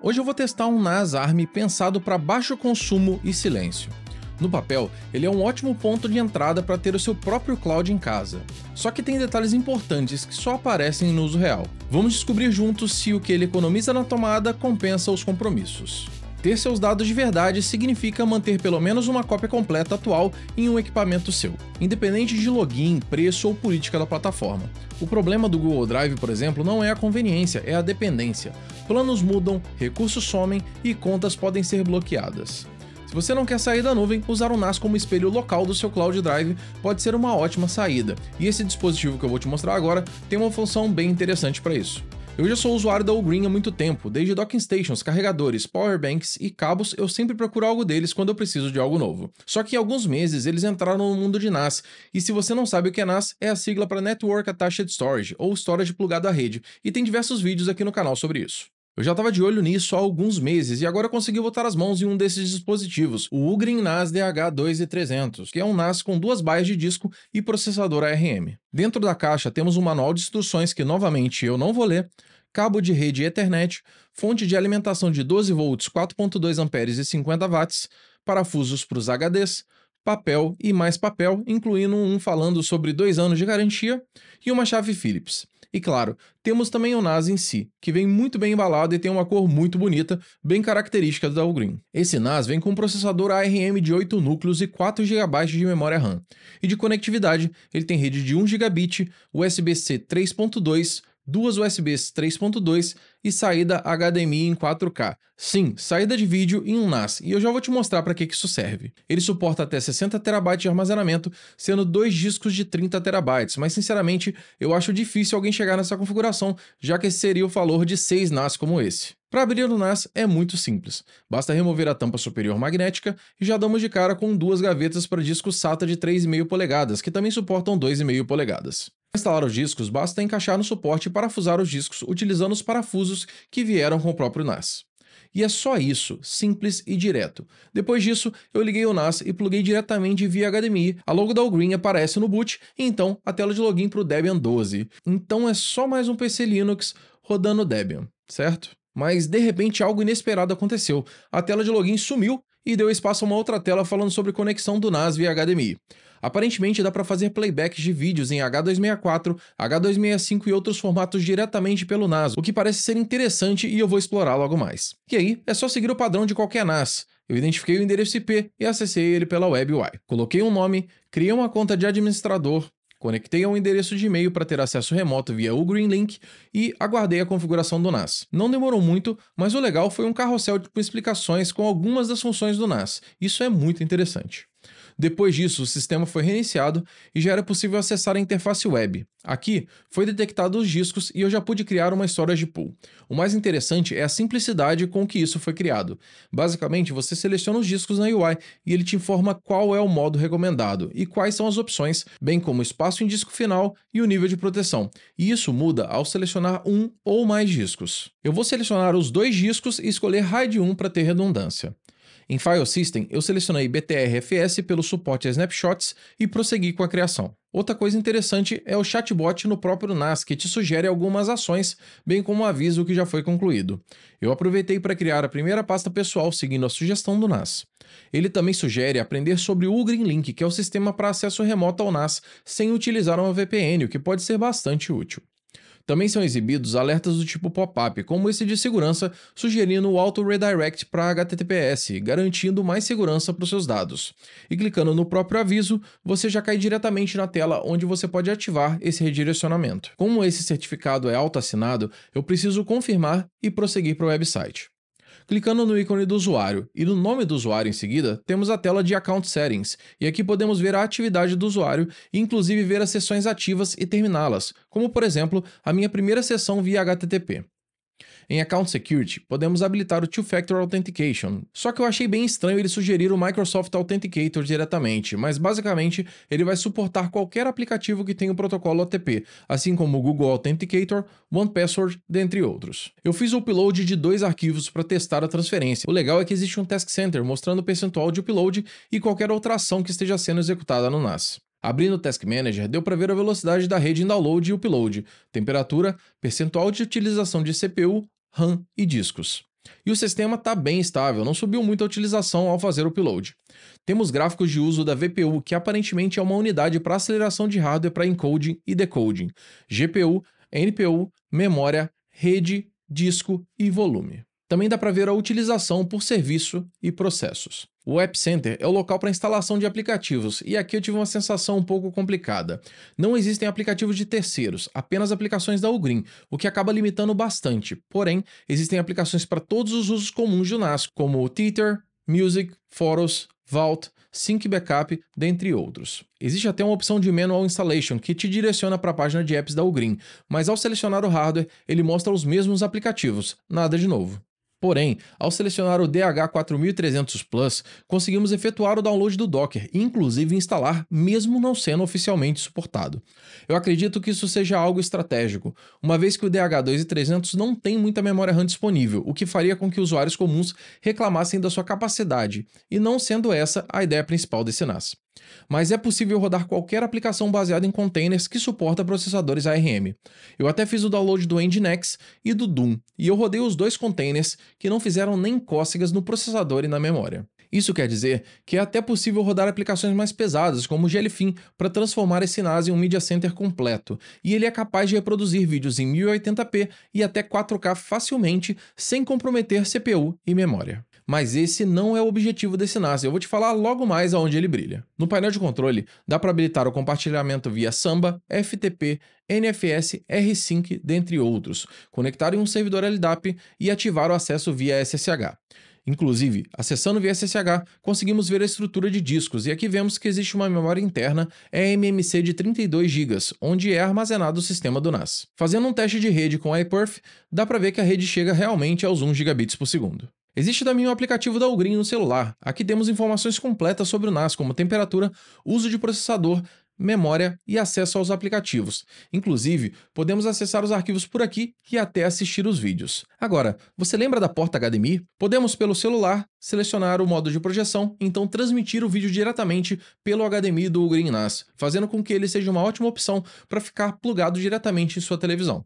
Hoje eu vou testar um NAS ARM pensado para baixo consumo e silêncio. No papel, ele é um ótimo ponto de entrada para ter o seu próprio cloud em casa. Só que tem detalhes importantes que só aparecem no uso real. Vamos descobrir juntos se o que ele economiza na tomada compensa os compromissos. Ter seus dados de verdade significa manter pelo menos uma cópia completa atual em um equipamento seu, independente de login, preço ou política da plataforma. O problema do Google Drive, por exemplo, não é a conveniência, é a dependência. Planos mudam, recursos somem e contas podem ser bloqueadas. Se você não quer sair da nuvem, usar o NAS como espelho local do seu Cloud Drive pode ser uma ótima saída, e esse dispositivo que eu vou te mostrar agora tem uma função bem interessante para isso. Eu já sou usuário da Allgreen há muito tempo, desde docking stations, carregadores, powerbanks e cabos, eu sempre procuro algo deles quando eu preciso de algo novo. Só que em alguns meses eles entraram no mundo de NAS, e se você não sabe o que é NAS, é a sigla para Network Attached Storage, ou Storage plugado à rede, e tem diversos vídeos aqui no canal sobre isso. Eu já estava de olho nisso há alguns meses e agora consegui botar as mãos em um desses dispositivos, o Ugreen NAS DH2300, que é um NAS com duas baias de disco e processador ARM. Dentro da caixa temos um manual de instruções que, novamente, eu não vou ler, cabo de rede Ethernet, fonte de alimentação de 12 volts, 4.2 amperes e 50 watts, parafusos para os HDs, papel e mais papel, incluindo um falando sobre dois anos de garantia e uma chave Phillips. E claro, temos também o Nas em si, que vem muito bem embalado e tem uma cor muito bonita, bem característica do All Green. Esse NAS vem com um processador ARM de 8 núcleos e 4 GB de memória RAM. E de conectividade, ele tem rede de 1 gigabit, USB-C 3.2, duas USBs 3.2 e saída HDMI em 4K. Sim, saída de vídeo em um NAS, e eu já vou te mostrar para que, que isso serve. Ele suporta até 60TB de armazenamento, sendo dois discos de 30TB, mas sinceramente eu acho difícil alguém chegar nessa configuração, já que seria o valor de 6 NAS como esse. Para abrir o NAS é muito simples, basta remover a tampa superior magnética e já damos de cara com duas gavetas para discos SATA de 3,5 polegadas, que também suportam 2,5 polegadas. Para instalar os discos, basta encaixar no suporte e parafusar os discos utilizando os parafusos que vieram com o próprio NAS. E é só isso, simples e direto. Depois disso, eu liguei o NAS e pluguei diretamente via HDMI, a logo da Allgreen aparece no boot e então a tela de login para o Debian 12. Então é só mais um PC Linux rodando Debian, certo? Mas de repente algo inesperado aconteceu. A tela de login sumiu e deu espaço a uma outra tela falando sobre conexão do NAS via HDMI. Aparentemente dá para fazer playbacks de vídeos em H264, H265 e outros formatos diretamente pelo NAS, o que parece ser interessante e eu vou explorar logo mais. E aí, é só seguir o padrão de qualquer NAS. Eu identifiquei o endereço IP e acessei ele pela WebUI. Coloquei um nome, criei uma conta de administrador, Conectei a um endereço de e-mail para ter acesso remoto via o Greenlink e aguardei a configuração do NAS. Não demorou muito, mas o legal foi um carrossel com explicações com algumas das funções do NAS. Isso é muito interessante. Depois disso, o sistema foi reiniciado e já era possível acessar a interface web. Aqui, foi detectado os discos e eu já pude criar uma história de pool. O mais interessante é a simplicidade com que isso foi criado. Basicamente, você seleciona os discos na UI e ele te informa qual é o modo recomendado e quais são as opções, bem como o espaço em disco final e o nível de proteção. E isso muda ao selecionar um ou mais discos. Eu vou selecionar os dois discos e escolher RAID 1 para ter redundância. Em File System, eu selecionei BTRFS pelo suporte a snapshots e prossegui com a criação. Outra coisa interessante é o chatbot no próprio NAS, que te sugere algumas ações, bem como um aviso que já foi concluído. Eu aproveitei para criar a primeira pasta pessoal seguindo a sugestão do NAS. Ele também sugere aprender sobre o Greenlink, que é o sistema para acesso remoto ao NAS sem utilizar uma VPN, o que pode ser bastante útil. Também são exibidos alertas do tipo pop-up, como esse de segurança, sugerindo o auto redirect para HTTPS, garantindo mais segurança para os seus dados. E clicando no próprio aviso, você já cai diretamente na tela onde você pode ativar esse redirecionamento. Como esse certificado é auto-assinado, eu preciso confirmar e prosseguir para o website. Clicando no ícone do usuário e no nome do usuário em seguida, temos a tela de Account Settings, e aqui podemos ver a atividade do usuário e inclusive ver as sessões ativas e terminá-las, como por exemplo, a minha primeira sessão via HTTP. Em Account Security, podemos habilitar o Two-Factor Authentication, só que eu achei bem estranho ele sugerir o Microsoft Authenticator diretamente, mas basicamente ele vai suportar qualquer aplicativo que tenha o protocolo OTP, assim como o Google Authenticator, OnePassword, dentre outros. Eu fiz o upload de dois arquivos para testar a transferência. O legal é que existe um Task Center mostrando o percentual de upload e qualquer outra ação que esteja sendo executada no NAS. Abrindo o Task Manager, deu para ver a velocidade da rede em download e upload, temperatura, percentual de utilização de CPU, RAM e discos. E o sistema está bem estável, não subiu muito a utilização ao fazer o upload. Temos gráficos de uso da VPU, que aparentemente é uma unidade para aceleração de hardware para encoding e decoding, GPU, NPU, memória, rede, disco e volume. Também dá para ver a utilização por serviço e processos. O App Center é o local para instalação de aplicativos, e aqui eu tive uma sensação um pouco complicada. Não existem aplicativos de terceiros, apenas aplicações da Ugreen, o que acaba limitando bastante. Porém, existem aplicações para todos os usos comuns do NAS, como o Twitter, Music, Photos, Vault, Sync Backup, dentre outros. Existe até uma opção de Manual Installation que te direciona para a página de apps da Ugreen, mas ao selecionar o hardware, ele mostra os mesmos aplicativos, nada de novo. Porém, ao selecionar o DH4300 Plus, conseguimos efetuar o download do Docker e inclusive instalar, mesmo não sendo oficialmente suportado. Eu acredito que isso seja algo estratégico, uma vez que o DH2300 não tem muita memória RAM disponível, o que faria com que usuários comuns reclamassem da sua capacidade, e não sendo essa a ideia principal desse NAS. Mas é possível rodar qualquer aplicação baseada em containers que suporta processadores ARM. Eu até fiz o download do Nginx e do Doom, e eu rodei os dois containers que não fizeram nem cócegas no processador e na memória. Isso quer dizer que é até possível rodar aplicações mais pesadas, como o Jellyfin, para transformar esse NAS em um media center completo, e ele é capaz de reproduzir vídeos em 1080p e até 4K facilmente, sem comprometer CPU e memória mas esse não é o objetivo desse NAS. Eu vou te falar logo mais aonde ele brilha. No painel de controle, dá para habilitar o compartilhamento via Samba, FTP, NFS, R-Sync, dentre outros, conectar em um servidor LDAP e ativar o acesso via SSH. Inclusive, acessando via SSH, conseguimos ver a estrutura de discos e aqui vemos que existe uma memória interna eMMC de 32 GB, onde é armazenado o sistema do NAS. Fazendo um teste de rede com iPerf, dá para ver que a rede chega realmente aos 1 gigabits por segundo. Existe também o um aplicativo da Ugreen no celular. Aqui temos informações completas sobre o NAS, como temperatura, uso de processador, memória e acesso aos aplicativos. Inclusive, podemos acessar os arquivos por aqui e até assistir os vídeos. Agora, você lembra da porta HDMI? Podemos, pelo celular, selecionar o modo de projeção, então transmitir o vídeo diretamente pelo HDMI do Ugreen NAS, fazendo com que ele seja uma ótima opção para ficar plugado diretamente em sua televisão.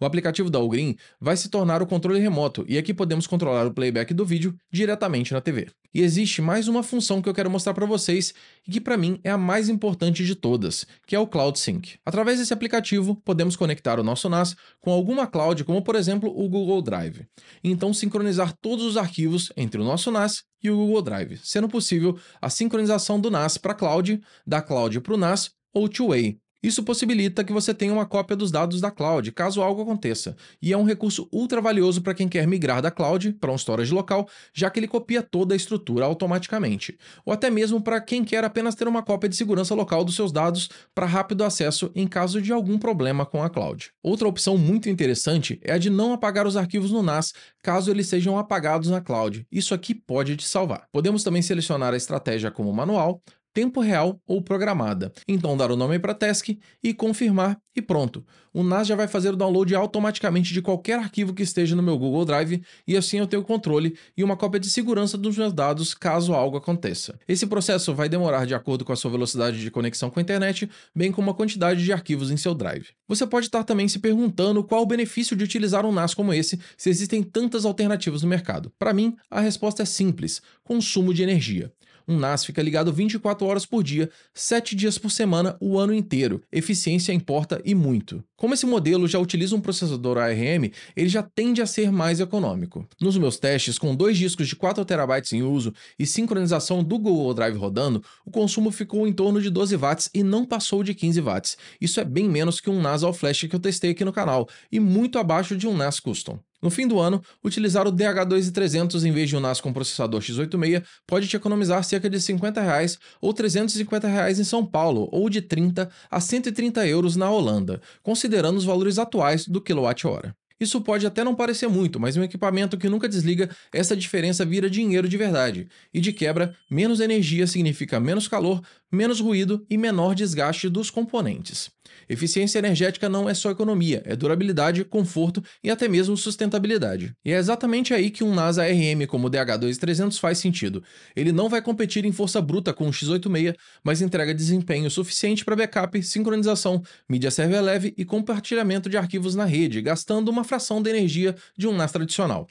O aplicativo da Allgreen vai se tornar o controle remoto e aqui podemos controlar o playback do vídeo diretamente na TV. E existe mais uma função que eu quero mostrar para vocês e que para mim é a mais importante de todas, que é o Cloud Sync. Através desse aplicativo, podemos conectar o nosso NAS com alguma cloud, como por exemplo o Google Drive, e então sincronizar todos os arquivos entre o nosso NAS e o Google Drive, sendo possível a sincronização do NAS para a cloud, da cloud para o NAS ou two-way, isso possibilita que você tenha uma cópia dos dados da cloud, caso algo aconteça, e é um recurso ultra valioso para quem quer migrar da cloud para um storage local, já que ele copia toda a estrutura automaticamente, ou até mesmo para quem quer apenas ter uma cópia de segurança local dos seus dados para rápido acesso em caso de algum problema com a cloud. Outra opção muito interessante é a de não apagar os arquivos no NAS caso eles sejam apagados na cloud. Isso aqui pode te salvar. Podemos também selecionar a estratégia como manual, tempo real ou programada. Então dar o nome para a task e confirmar e pronto. O NAS já vai fazer o download automaticamente de qualquer arquivo que esteja no meu Google Drive e assim eu tenho controle e uma cópia de segurança dos meus dados caso algo aconteça. Esse processo vai demorar de acordo com a sua velocidade de conexão com a internet, bem como a quantidade de arquivos em seu drive. Você pode estar também se perguntando qual o benefício de utilizar um NAS como esse se existem tantas alternativas no mercado. Para mim, a resposta é simples: consumo de energia. Um NAS fica ligado 24 horas por dia, 7 dias por semana, o ano inteiro. Eficiência importa e muito. Como esse modelo já utiliza um processador ARM, ele já tende a ser mais econômico. Nos meus testes, com dois discos de 4 TB em uso e sincronização do Google Drive rodando, o consumo ficou em torno de 12 watts e não passou de 15 watts. Isso é bem menos que um NAS ao flash que eu testei aqui no canal e muito abaixo de um NAS custom. No fim do ano, utilizar o DH2300 em vez de um NAS com processador x86 pode te economizar cerca de 50 reais ou 350 reais em São Paulo, ou de 30 a 130 euros na Holanda, considerando os valores atuais do quilowatt-hora. Isso pode até não parecer muito, mas um equipamento que nunca desliga, essa diferença vira dinheiro de verdade. E de quebra, menos energia significa menos calor, menos ruído e menor desgaste dos componentes. Eficiência energética não é só economia, é durabilidade, conforto e até mesmo sustentabilidade. E é exatamente aí que um NASA RM como o DH2300 faz sentido. Ele não vai competir em força bruta com o X86, mas entrega desempenho suficiente para backup, sincronização, mídia server leve e compartilhamento de arquivos na rede, gastando uma fração da energia de um NAS tradicional.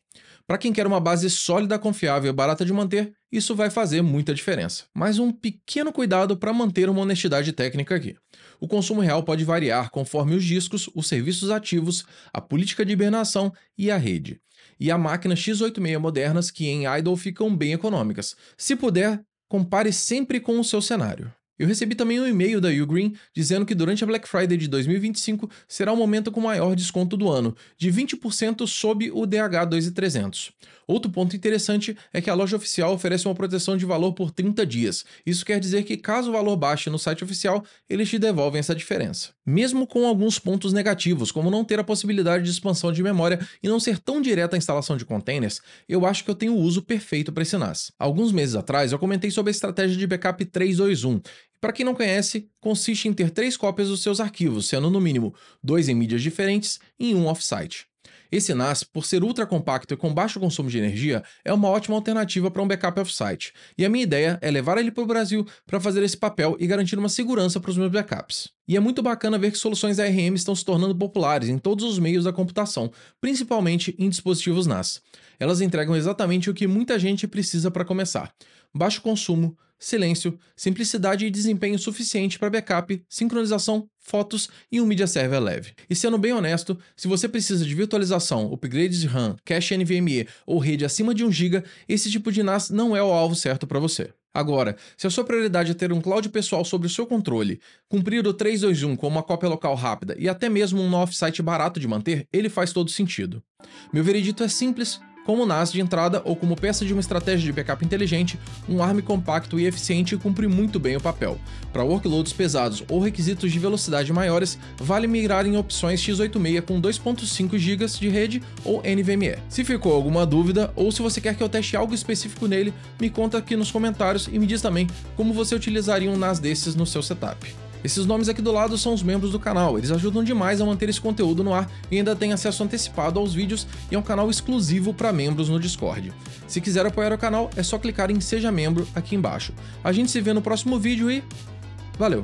Para quem quer uma base sólida, confiável e barata de manter, isso vai fazer muita diferença. Mas um pequeno cuidado para manter uma honestidade técnica aqui. O consumo real pode variar conforme os discos, os serviços ativos, a política de hibernação e a rede. E há máquinas x86 modernas que em idle ficam bem econômicas. Se puder, compare sempre com o seu cenário. Eu recebi também um e-mail da Ugreen dizendo que durante a Black Friday de 2025 será o momento com maior desconto do ano, de 20% sob o DH 2300. Outro ponto interessante é que a loja oficial oferece uma proteção de valor por 30 dias. Isso quer dizer que, caso o valor baixe no site oficial, eles te devolvem essa diferença. Mesmo com alguns pontos negativos, como não ter a possibilidade de expansão de memória e não ser tão direta a instalação de containers, eu acho que eu tenho o uso perfeito para esse NAS. Alguns meses atrás, eu comentei sobre a estratégia de backup 321, para quem não conhece, consiste em ter três cópias dos seus arquivos, sendo no mínimo dois em mídias diferentes e um off-site. Esse NAS, por ser ultra compacto e com baixo consumo de energia, é uma ótima alternativa para um backup off-site, e a minha ideia é levar ele para o Brasil para fazer esse papel e garantir uma segurança para os meus backups. E é muito bacana ver que soluções ARM estão se tornando populares em todos os meios da computação, principalmente em dispositivos NAS. Elas entregam exatamente o que muita gente precisa para começar: baixo consumo, silêncio, simplicidade e desempenho suficiente para backup, sincronização, fotos e um media server leve. E sendo bem honesto, se você precisa de virtualização, upgrades de RAM, cache NVMe ou rede acima de 1 GB, esse tipo de NAS não é o alvo certo para você. Agora, se a sua prioridade é ter um cloud pessoal sobre o seu controle, cumprir o 321 com uma cópia local rápida e até mesmo um off-site barato de manter, ele faz todo sentido. Meu veredito é simples, como NAS de entrada ou como peça de uma estratégia de backup inteligente, um ARM compacto e eficiente cumpre muito bem o papel. Para workloads pesados ou requisitos de velocidade maiores, vale migrar em opções x86 com 2.5 GB de rede ou NVMe. Se ficou alguma dúvida ou se você quer que eu teste algo específico nele, me conta aqui nos comentários e me diz também como você utilizaria um NAS desses no seu setup. Esses nomes aqui do lado são os membros do canal, eles ajudam demais a manter esse conteúdo no ar e ainda tem acesso antecipado aos vídeos e é um canal exclusivo para membros no Discord. Se quiser apoiar o canal, é só clicar em Seja Membro aqui embaixo. A gente se vê no próximo vídeo e... Valeu!